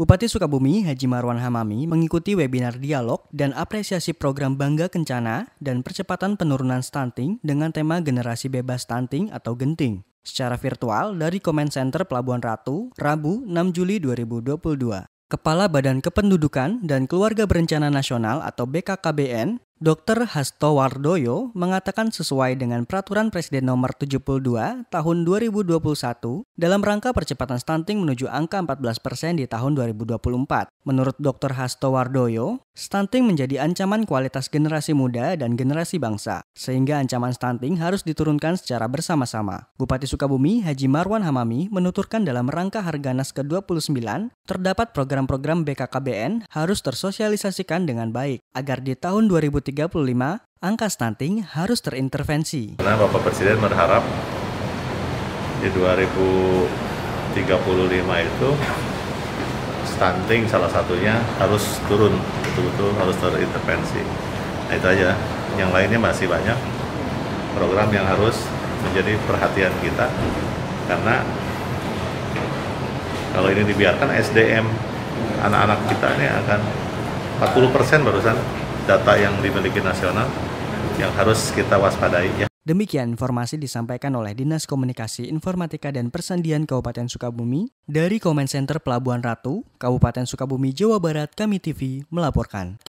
Bupati Sukabumi Haji Marwan Hamami mengikuti webinar dialog dan apresiasi program Bangga Kencana dan percepatan penurunan stunting dengan tema generasi bebas stunting atau genting secara virtual dari Comment Center Pelabuhan Ratu, Rabu 6 Juli 2022. Kepala Badan Kependudukan dan Keluarga Berencana Nasional atau BKKBN, Dr. Hasto Wardoyo mengatakan sesuai dengan Peraturan Presiden Nomor 72 Tahun 2021 dalam rangka percepatan stunting menuju angka 14 persen di tahun 2024. Menurut Dr. Hasto Wardoyo, stunting menjadi ancaman kualitas generasi muda dan generasi bangsa, sehingga ancaman stunting harus diturunkan secara bersama-sama. Bupati Sukabumi Haji Marwan Hamami menuturkan dalam rangka Harganas ke-29, terdapat program-program BKKBN harus tersosialisasikan dengan baik agar di tahun 2030 2035, angka stunting harus terintervensi. Karena Bapak Presiden berharap di 2035 itu stunting salah satunya harus turun, betul-betul harus terintervensi. Nah itu aja, yang lainnya masih banyak program yang harus menjadi perhatian kita karena kalau ini dibiarkan SDM anak-anak kita ini akan 40% barusan data yang dimiliki nasional yang harus kita waspadai ya. Demikian informasi disampaikan oleh Dinas Komunikasi Informatika dan Persandian Kabupaten Sukabumi dari Comment Center Pelabuhan Ratu, Kabupaten Sukabumi, Jawa Barat, Kami TV melaporkan.